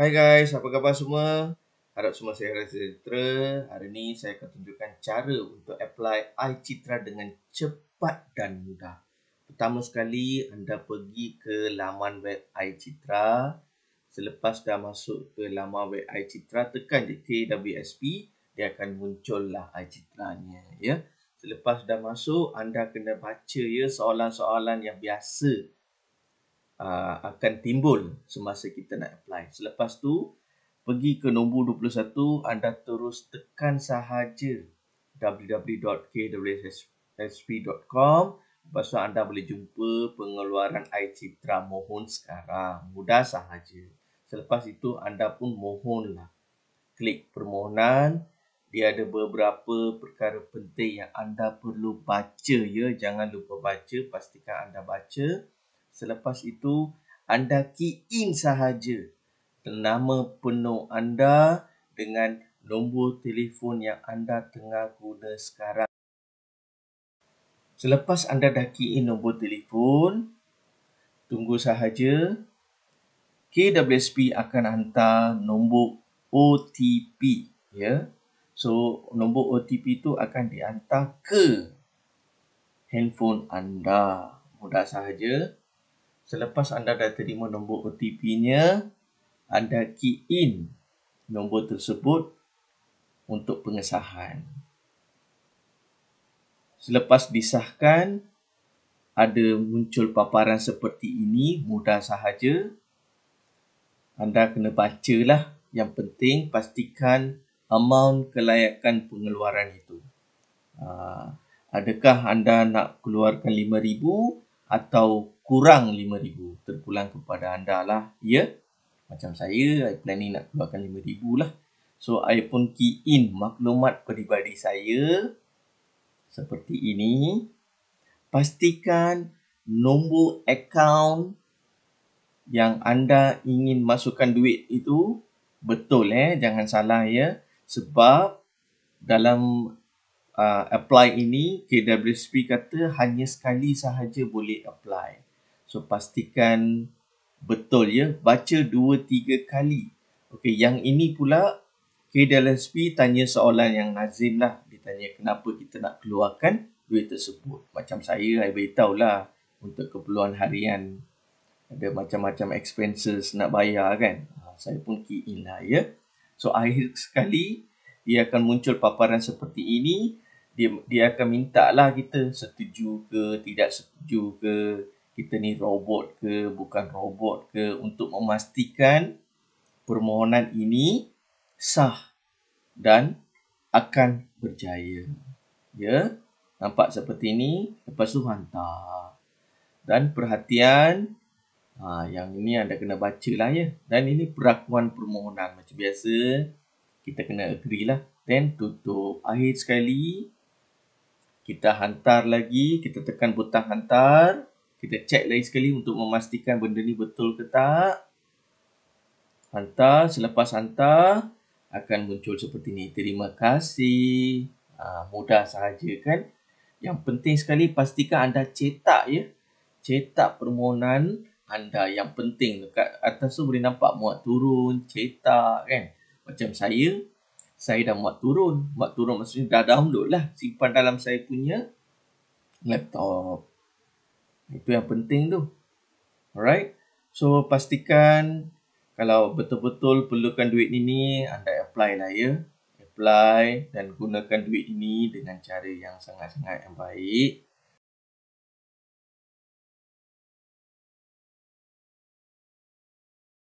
Hai guys, apa khabar semua? Harap semua sihat dan sejahtera. Hari ini saya akan tunjukkan cara untuk apply iCitra dengan cepat dan mudah. Pertama sekali, anda pergi ke laman web iCitra. Selepas dah masuk ke laman web iCitra, tekan je KWSP. Dia akan muncullah iCitranya. Ya? Selepas dah masuk, anda kena baca ya soalan-soalan yang biasa. Uh, akan timbul semasa kita nak apply. Selepas tu pergi ke nombor 21 anda terus tekan sahaja www.kwssp.com Lepas tu anda boleh jumpa pengeluaran air citra mohon sekarang. Mudah sahaja. Selepas itu anda pun mohonlah. Klik permohonan. Dia ada beberapa perkara penting yang anda perlu baca ya. Jangan lupa baca. Pastikan anda baca. Selepas itu, anda key in sahaja nama penuh anda dengan nombor telefon yang anda tengah guna sekarang. Selepas anda dah key in nombor telefon, tunggu sahaja. KWSP akan hantar nombor OTP. ya. So, nombor OTP itu akan dihantar ke handphone anda. Mudah sahaja. Selepas anda dah terima nombor OTP-nya, anda key in nombor tersebut untuk pengesahan. Selepas disahkan, ada muncul paparan seperti ini, mudah sahaja. Anda kena baca lah. Yang penting pastikan amount kelayakan pengeluaran itu. Ah, adakah anda nak keluarkan RM5,000 atau kurang lima ribu terpulang kepada anda lah ya macam saya I planning nak keluarkan lima ribu lah so saya pun key in maklumat peribadi saya seperti ini pastikan nombor akaun yang anda ingin masukkan duit itu betul eh jangan salah ya sebab dalam uh, apply ini KWSP kata hanya sekali sahaja boleh apply So pastikan betul ya baca 2 3 kali. Okey yang ini pula KDLSP tanya soalan yang Nazim lah. Dia tanya kenapa kita nak keluarkan duit tersebut. Macam saya, saya beritahu lah untuk keperluan harian. Ada macam-macam expenses nak bayar kan. Ha, saya pun key in lah ya. So akhir sekali dia akan muncul paparan seperti ini. Dia, dia akan minta lah kita setuju ke tidak setuju ke kita ni robot ke bukan robot ke untuk memastikan permohonan ini sah dan akan berjaya. Ya. Nampak seperti ini lepas tu hantar. Dan perhatian ha, yang ini anda kena baca lah ya. Dan ini perakuan permohonan macam biasa. Kita kena agree lah. Then tutup. Akhir sekali kita hantar lagi. Kita tekan butang hantar kita check lagi sekali untuk memastikan benda ni betul ke tak. Hantar, selepas hantar akan muncul seperti ni. Terima kasih. Ha, mudah sahaja kan. Yang penting sekali pastikan anda cetak ya. Cetak permohonan anda yang penting. Dekat atas tu boleh nampak muat turun, cetak kan. Macam saya, saya dah muat turun. Muat turun maksudnya dah download lah. Simpan dalam saya punya laptop. Itu yang penting tu. Alright. So pastikan kalau betul-betul perlukan duit ini anda apply lah ya. Apply dan gunakan duit ini dengan cara yang sangat-sangat yang baik.